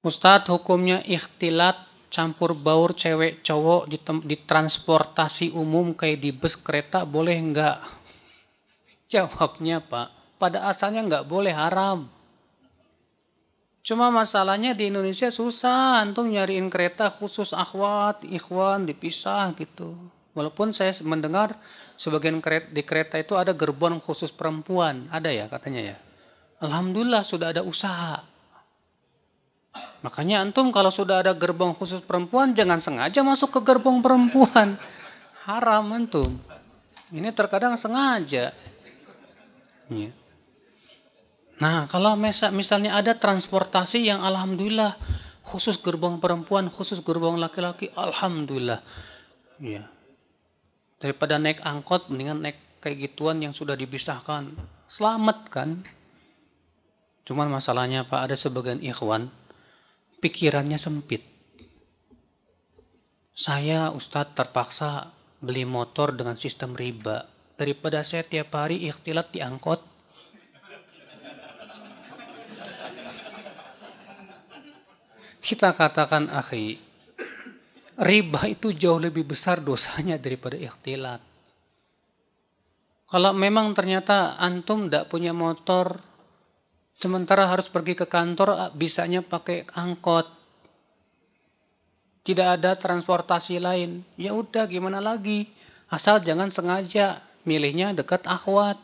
Ustadz hukumnya ikhtilat campur baur cewek cowok di, di transportasi umum kayak di bus kereta boleh nggak? Jawabnya Pak, pada asalnya nggak boleh haram. Cuma masalahnya di Indonesia susah antum nyariin kereta khusus akhwat, ikhwan, dipisah gitu. Walaupun saya mendengar sebagian kereta, di kereta itu ada gerbong khusus perempuan, ada ya katanya ya. Alhamdulillah sudah ada usaha Makanya antum kalau sudah ada gerbong khusus perempuan jangan sengaja masuk ke gerbong perempuan. Haram antum. Ini terkadang sengaja. Ya. Nah kalau misalnya ada transportasi yang alhamdulillah khusus gerbong perempuan, khusus gerbong laki-laki, alhamdulillah. Ya. Daripada naik angkot, mendingan naik kayak gituan yang sudah dipisahkan. Selamat kan? Cuman masalahnya Pak, ada sebagian ikhwan pikirannya sempit. Saya Ustadz terpaksa beli motor dengan sistem riba. Daripada saya tiap hari ikhtilat di angkot. Kita katakan akhi, riba itu jauh lebih besar dosanya daripada ikhtilat. Kalau memang ternyata antum tidak punya motor, Sementara harus pergi ke kantor ah, bisanya pakai angkot. Tidak ada transportasi lain. Ya udah gimana lagi? Asal jangan sengaja milihnya dekat akhwat.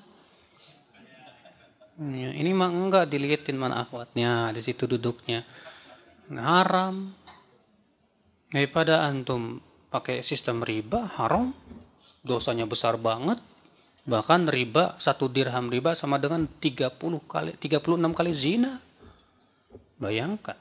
Ya, ini mah enggak dilihatin mana akhwatnya, di situ duduknya. Nah, haram. Daripada antum pakai sistem riba haram, dosanya besar banget. Bahkan riba, satu dirham riba sama dengan 30 kali, 36 kali zina. Bayangkan.